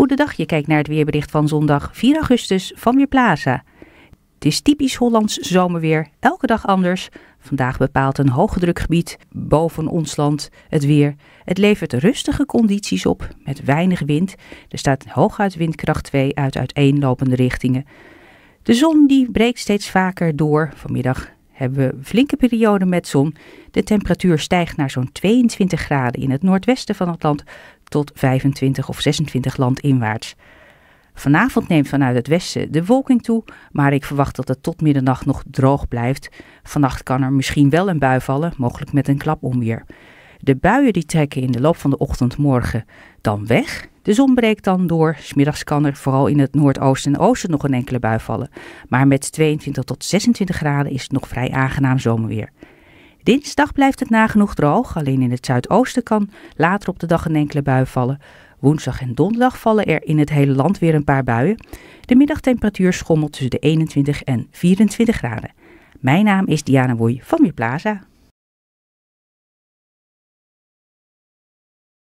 Goedendag, je kijkt naar het weerbericht van zondag 4 augustus van Weerplaza. Het is typisch Hollands zomerweer, elke dag anders. Vandaag bepaalt een hoogdrukgebied boven ons land het weer. Het levert rustige condities op met weinig wind. Er staat hooguit windkracht 2 uit uiteenlopende richtingen. De zon die breekt steeds vaker door. Vanmiddag hebben we een flinke perioden met zon. De temperatuur stijgt naar zo'n 22 graden in het noordwesten van het land tot 25 of 26 landinwaarts. Vanavond neemt vanuit het westen de wolking toe, maar ik verwacht dat het tot middernacht nog droog blijft. Vannacht kan er misschien wel een bui vallen, mogelijk met een klap onweer. De buien die trekken in de loop van de ochtend morgen dan weg. De zon breekt dan door. Smiddags kan er vooral in het noordoosten en oosten nog een enkele bui vallen. Maar met 22 tot 26 graden is het nog vrij aangenaam zomerweer. Dinsdag blijft het nagenoeg droog, alleen in het zuidoosten kan later op de dag een enkele bui vallen. Woensdag en donderdag vallen er in het hele land weer een paar buien. De middagtemperatuur schommelt tussen de 21 en 24 graden. Mijn naam is Diana Woei van Weerplaza.